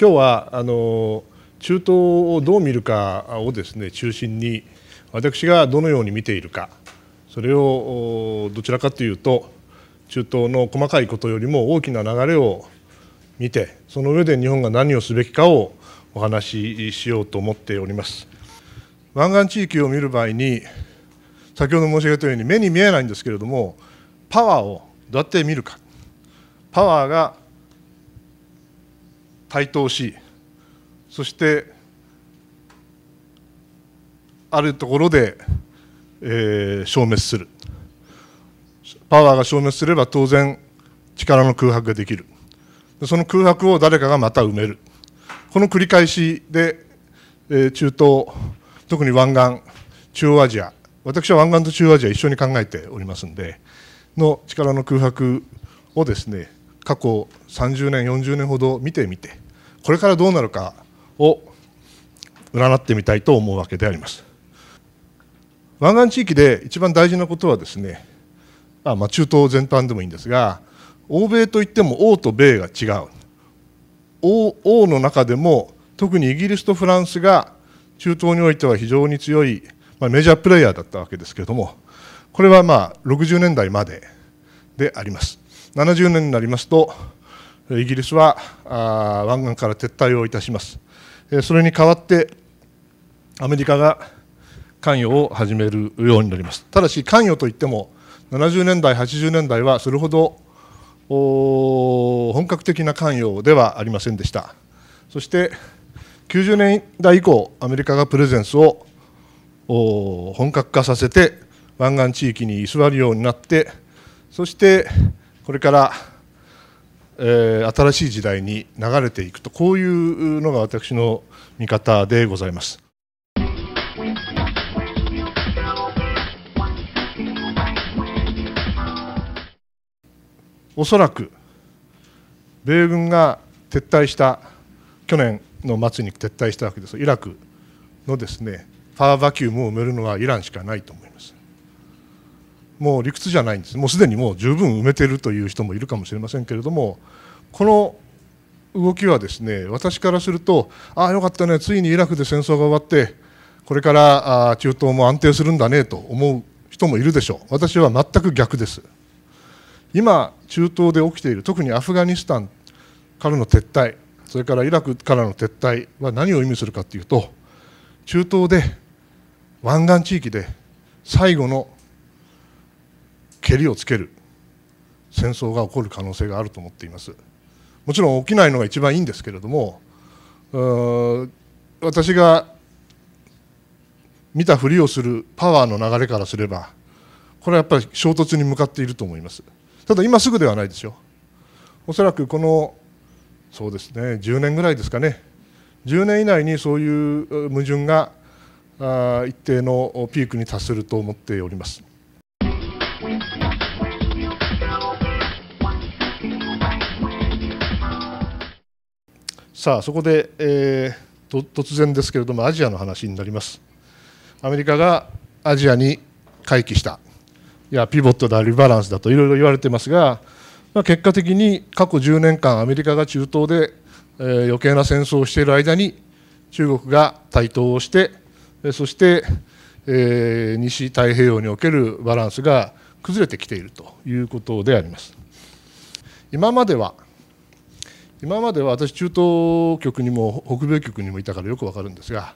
今日はあの中東をどう見るかをですね中心に私がどのように見ているかそれをどちらかというと中東の細かいことよりも大きな流れを見てその上で日本が何をすべきかをお話ししようと思っております湾岸地域を見る場合に先ほど申し上げたように目に見えないんですけれどもパワーをどうやって見るかパワーが台頭しそしてあるところで、えー、消滅するパワーが消滅すれば当然力の空白ができるその空白を誰かがまた埋めるこの繰り返しで、えー、中東特に湾岸中央アジア私は湾岸と中央アジア一緒に考えておりますんでの力の空白をですね過去30年40年ほど見てみてこれからどうなるかを占ってみたいと思うわけであります湾岸地域で一番大事なことはですねあ、まあ、中東全般でもいいんですが欧米といっても欧と米が違う欧欧の中でも特にイギリスとフランスが中東においては非常に強い、まあ、メジャープレイヤーだったわけですけれどもこれはまあ60年代までであります70年になりますとイギリスは湾岸から撤退をいたします。それに代わってアメリカが関与を始めるようになります。ただし関与といっても70年代、80年代はそれほど本格的な関与ではありませんでした。そして90年代以降、アメリカがプレゼンスを本格化させて湾岸地域に居座るようになって、そしてこれからえー、新しい時代に流れていくとこういうのが私の見方でございます。おそらく米軍が撤退した去年の末に撤退したわけですイラクのですねパワーバキュームを埋めるのはイランしかないと思います。もう理屈じゃないんですもうすでにもう十分埋めてるという人もいるかもしれませんけれどもこの動きはですね私からするとああよかったねついにイラクで戦争が終わってこれからあ中東も安定するんだねと思う人もいるでしょう私は全く逆です今中東で起きている特にアフガニスタンからの撤退それからイラクからの撤退は何を意味するかというと中東で湾岸地域で最後のけりをつける戦争が起こる可能性があると思っていますもちろん起きないのが一番いいんですけれども私が見たふりをするパワーの流れからすればこれはやっぱり衝突に向かっていると思いますただ今すぐではないですよおそらくこのそうですね10年ぐらいですかね10年以内にそういう矛盾が一定のピークに達すると思っておりますさあそこで、えー、突然ですけれどもアジアの話になりますアメリカがアジアに回帰したいやピボットだリバランスだといろいろ言われてますが、まあ、結果的に過去10年間アメリカが中東で、えー、余計な戦争をしている間に中国が台頭をしてそして、えー、西太平洋におけるバランスが崩れてきているということであります。今までは今までは私中東局にも北米局にもいたからよくわかるんですが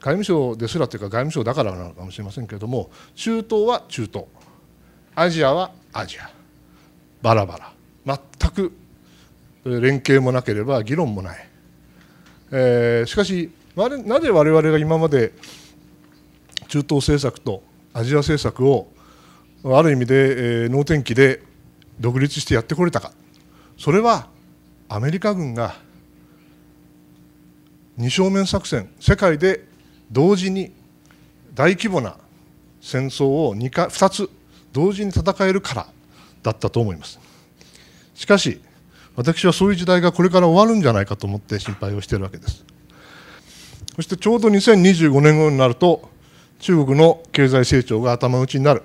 外務省ですらというか外務省だからなのかもしれませんけれども中東は中東アジアはアジアバラバラ全く連携もなければ議論もない、えー、しかしなぜ我々が今まで中東政策とアジア政策をある意味で、えー、能天気で独立してやってこれたかそれはアメリカ軍が二正面作戦世界で同時に大規模な戦争を 2, か2つ同時に戦えるからだったと思いますしかし私はそういう時代がこれから終わるんじゃないかと思って心配をしているわけですそしてちょうど2025年後になると中国の経済成長が頭打ちになる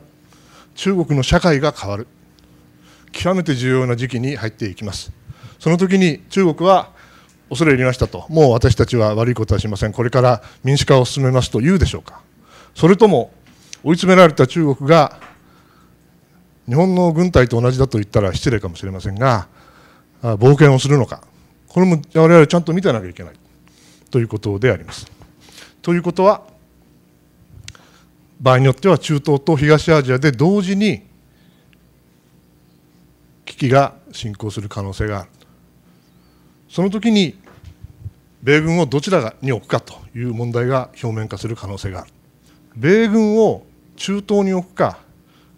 中国の社会が変わる極めて重要な時期に入っていきますその時に中国は恐れ入りましたと、もう私たちは悪いことはしません、これから民主化を進めますと言うでしょうか、それとも追い詰められた中国が、日本の軍隊と同じだと言ったら失礼かもしれませんが、冒険をするのか、これも我々はちゃんと見てなきゃいけないということであります。ということは、場合によっては中東と東アジアで同時に危機が進行する可能性がある。その時に米軍をどちらに置くかという問題が表面化する可能性がある米軍を中東に置くか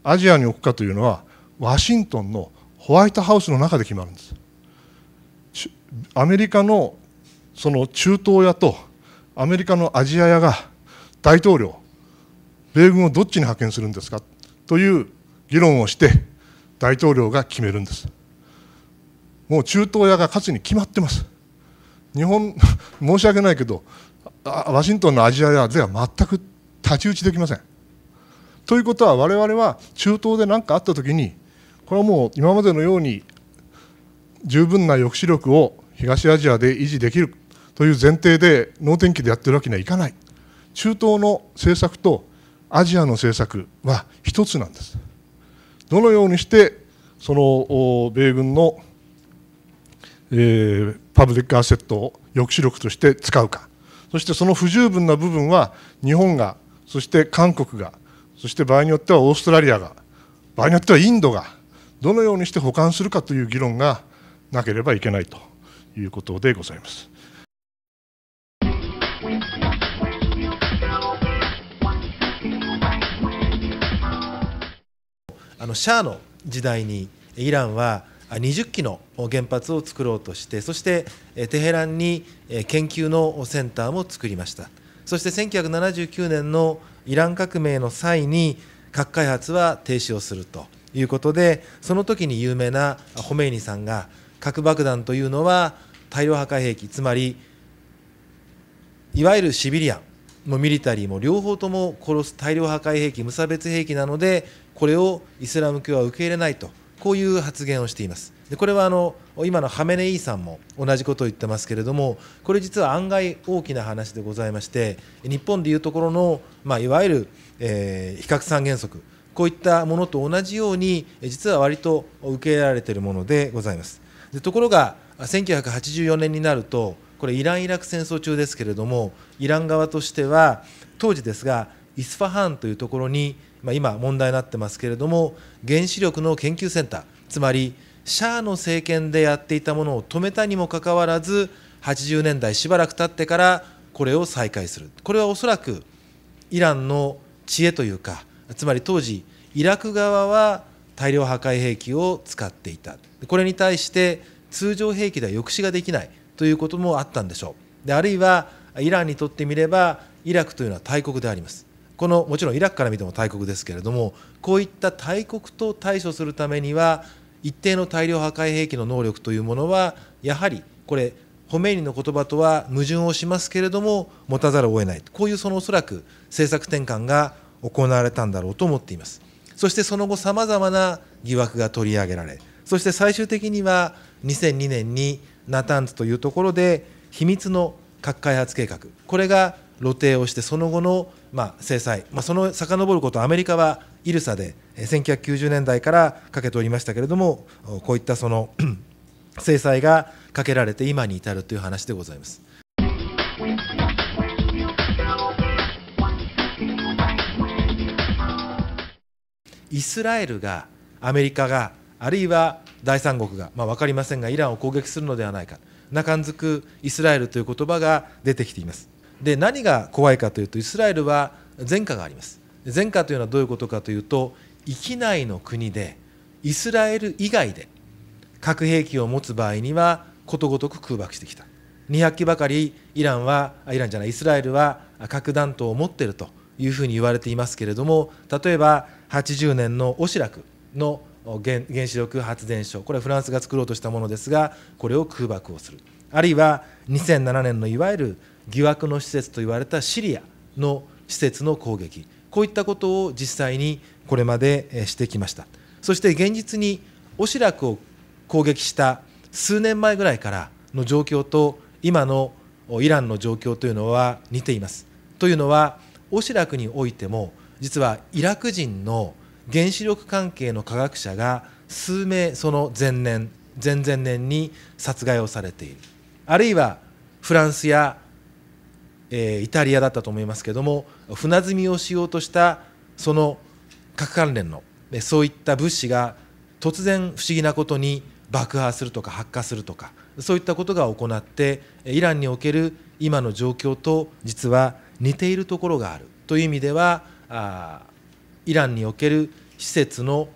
アジアに置くかというのはワシントンのホワイトハウスの中で決まるんですアメリカのその中東屋とアメリカのアジア屋が大統領米軍をどっちに派遣するんですかという議論をして大統領が決めるんですもう中東屋が勝つに決まってます日本 申し訳ないけどワシントンのアジア屋では全く太刀打ちできませんということは我々は中東で何かあった時にこれはもう今までのように十分な抑止力を東アジアで維持できるという前提で能天気でやってるわけにはいかない中東の政策とアジアの政策は一つなんですどのようにしてその米軍のえー、パブリックアセットを抑止力として使うかそしてその不十分な部分は日本がそして韓国がそして場合によってはオーストラリアが場合によってはインドがどのようにして保管するかという議論がなければいけないということでございます。あのシャアの時代にイランは20基の原発を作ろうとしてそしてテヘランに研究のセンターも作りましたそして1979年のイラン革命の際に核開発は停止をするということでその時に有名なホメイニさんが核爆弾というのは大量破壊兵器つまりいわゆるシビリアンもミリタリーも両方とも殺す大量破壊兵器無差別兵器なのでこれをイスラム教は受け入れないとこういう発言をしています。でこれはあの今のハメネイさんも同じことを言ってますけれどもこれ実は案外大きな話でございまして日本でいうところの、まあ、いわゆる、えー、非核三原則こういったものと同じように実は割と受け入れられているものでございます。でところが1984年になるとこれイラン・イラク戦争中ですけれどもイラン側としては当時ですがイスファハンというところにまあ、今問題になってますけれども原子力の研究センターつまりシャアの政権でやっていたものを止めたにもかかわらず80年代しばらく経ってからこれを再開するこれはおそらくイランの知恵というかつまり当時イラク側は大量破壊兵器を使っていたこれに対して通常兵器では抑止ができないということもあったんでしょうであるいはイランにとってみればイラクというのは大国でありますこのもちろんイラクから見ても大国ですけれどもこういった大国と対処するためには一定の大量破壊兵器の能力というものはやはりこれホメイニの言葉とは矛盾をしますけれども持たざるを得ないこういうそのおそらく政策転換が行われたんだろうと思っていますそしてその後さまざまな疑惑が取り上げられそして最終的には2002年にナタンズというところで秘密の核開発計画これが露呈をしてその後の、まあ、制裁、まあ、その遡ることアメリカはイルサで1990年代からかけておりましたけれどもこういったその 制裁がかけられて今に至るという話でございます。イスラエルがアメリカがあるいは第三国が、まあ、分かりませんがイランを攻撃するのではないか中んづくイスラエルという言葉が出てきていますで何が怖いかというとイスラエルは前科があります前科というのはどういうことかというと域内の国でイスラエル以外で核兵器を持つ場合にはことごとく空爆してきた200機ばかりイランはイランじゃないイスラエルは核弾頭を持っているというふうに言われていますけれども例えば80年のオシラクの原子力発電所これはフランスが作ろうとしたものですがこれを空爆をするあるいは2007年のいわゆる疑惑の施設といわれたシリアの施設の攻撃こういったことを実際にこれまでしてきましたそして現実にオシラクを攻撃した数年前ぐらいからの状況と今のイランの状況というのは似ていますというのはオシラクにおいても実はイラク人の原子力関係の科学者が数名その前年前々年に殺害をされているあるいはフランスやえー、イタリアだったと思いますけれども船積みをしようとしたその核関連のそういった物資が突然不思議なことに爆破するとか発火するとかそういったことが行ってイランにおける今の状況と実は似ているところがあるという意味ではあイランにおける施設の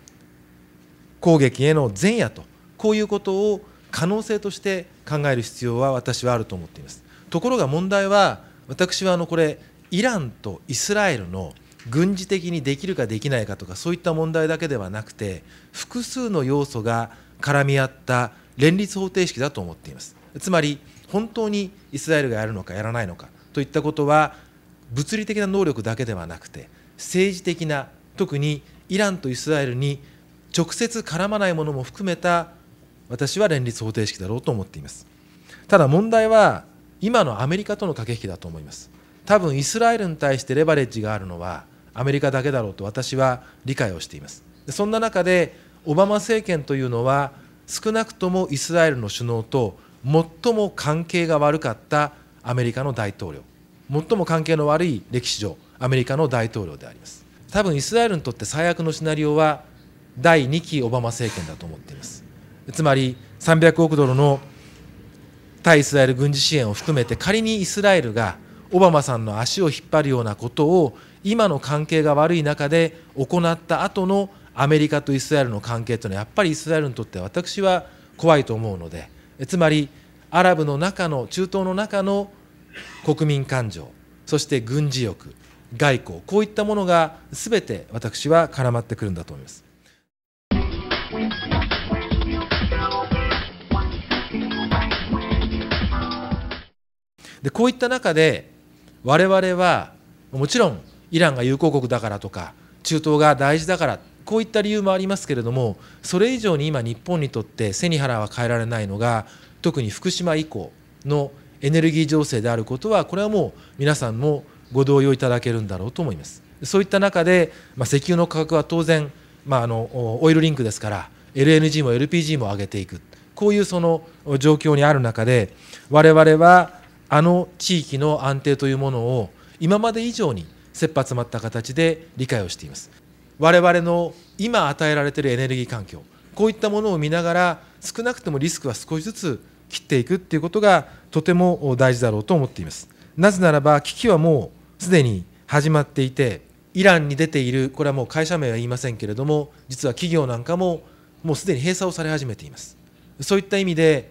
攻撃への前夜とこういうことを可能性として考える必要は私はあると思っています。ところが問題は私はあのこれイランとイスラエルの軍事的にできるかできないかとかそういった問題だけではなくて複数の要素が絡み合った連立方程式だと思っていますつまり本当にイスラエルがやるのかやらないのかといったことは物理的な能力だけではなくて政治的な特にイランとイスラエルに直接絡まないものも含めた私は連立方程式だろうと思っていますただ問題は今のアメリカとの駆け引きだと思います多分イスラエルに対してレバレッジがあるのはアメリカだけだろうと私は理解をしていますそんな中でオバマ政権というのは少なくともイスラエルの首脳と最も関係が悪かったアメリカの大統領最も関係の悪い歴史上アメリカの大統領であります多分イスラエルにとって最悪のシナリオは第2期オバマ政権だと思っていますつまり300億ドルの対イスラエル軍事支援を含めて仮にイスラエルがオバマさんの足を引っ張るようなことを今の関係が悪い中で行った後のアメリカとイスラエルの関係というのはやっぱりイスラエルにとって私は怖いと思うのでつまりアラブの中の中東の中の国民感情そして軍事欲外交こういったものが全て私は絡まってくるんだと思います。でこういった中で我々はもちろんイランが友好国だからとか中東が大事だからこういった理由もありますけれどもそれ以上に今日本にとって背に腹は変えられないのが特に福島以降のエネルギー情勢であることはこれはもう皆さんもご同意いただけるんだろうと思います。そういった中で、まあ、石油の価格は当然、まあ、あのオイルリンクですから LNG も LPG も上げていくこういうその状況にある中で我々はあの地域の安定というものを今まで以上に切羽詰まった形で理解をしています我々の今与えられているエネルギー環境こういったものを見ながら少なくともリスクは少しずつ切っていくっていうことがとても大事だろうと思っていますなぜならば危機はもうすでに始まっていてイランに出ているこれはもう会社名は言いませんけれども実は企業なんかももうすでに閉鎖をされ始めていますそういった意味で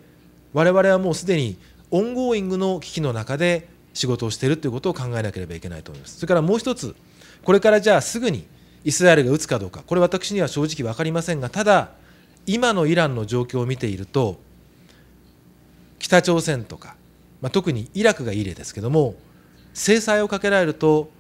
我々はもうすでにオンゴーイングの危機の中で仕事をしているということを考えなければいけないと思います。それからもう一つ、これからじゃあすぐにイスラエルが打つかどうか、これ私には正直分かりませんが、ただ、今のイランの状況を見ていると、北朝鮮とか、まあ、特にイラクがいい例ですけども、制裁をかけられると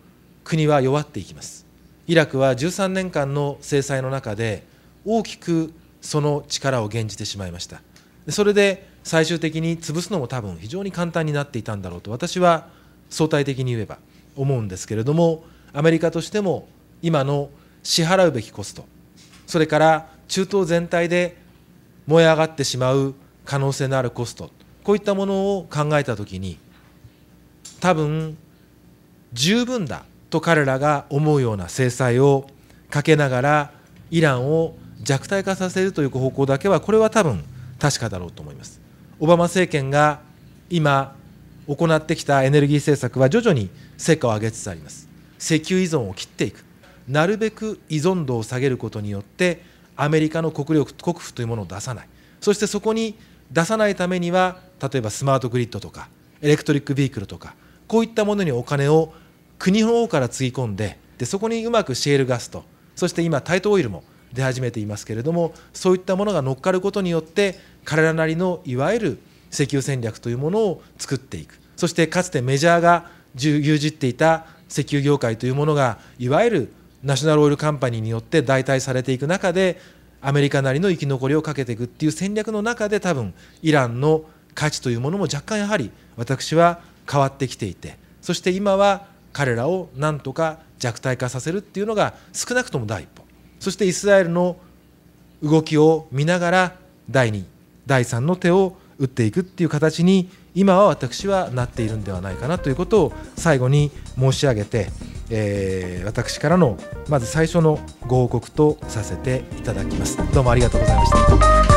国は弱っていきます。イラクは13年間の制裁の中で大きくその力を減じてしまいました。それで最終的に潰すのも多分非常に簡単になっていたんだろうと私は相対的に言えば思うんですけれどもアメリカとしても今の支払うべきコストそれから中東全体で燃え上がってしまう可能性のあるコストこういったものを考えた時に多分十分だと彼らが思うような制裁をかけながらイランを弱体化させるという方向だけはこれは多分確かだろうと思います。オバマ政権が今行ってきたエネルギー政策は徐々に成果を上げつつあります石油依存を切っていくなるべく依存度を下げることによってアメリカの国力国富というものを出さないそしてそこに出さないためには例えばスマートグリッドとかエレクトリックビークルとかこういったものにお金を国の方からつぎ込んででそこにうまくシェールガスとそして今タイトオイルも出始めていますけれどもそういったものが乗っかることによって彼らなりのいわゆる石油戦略というものを作っていくそしてかつてメジャーが牛耳っていた石油業界というものがいわゆるナショナルオイルカンパニーによって代替されていく中でアメリカなりの生き残りをかけていくっていう戦略の中で多分イランの価値というものも若干やはり私は変わってきていてそして今は彼らをなんとか弱体化させるっていうのが少なくとも第一歩そしてイスラエルの動きを見ながら第2第3の手を打っていくっていう形に今は私はなっているんではないかなということを最後に申し上げて、えー、私からのまず最初のご報告とさせていただきますどうもありがとうございました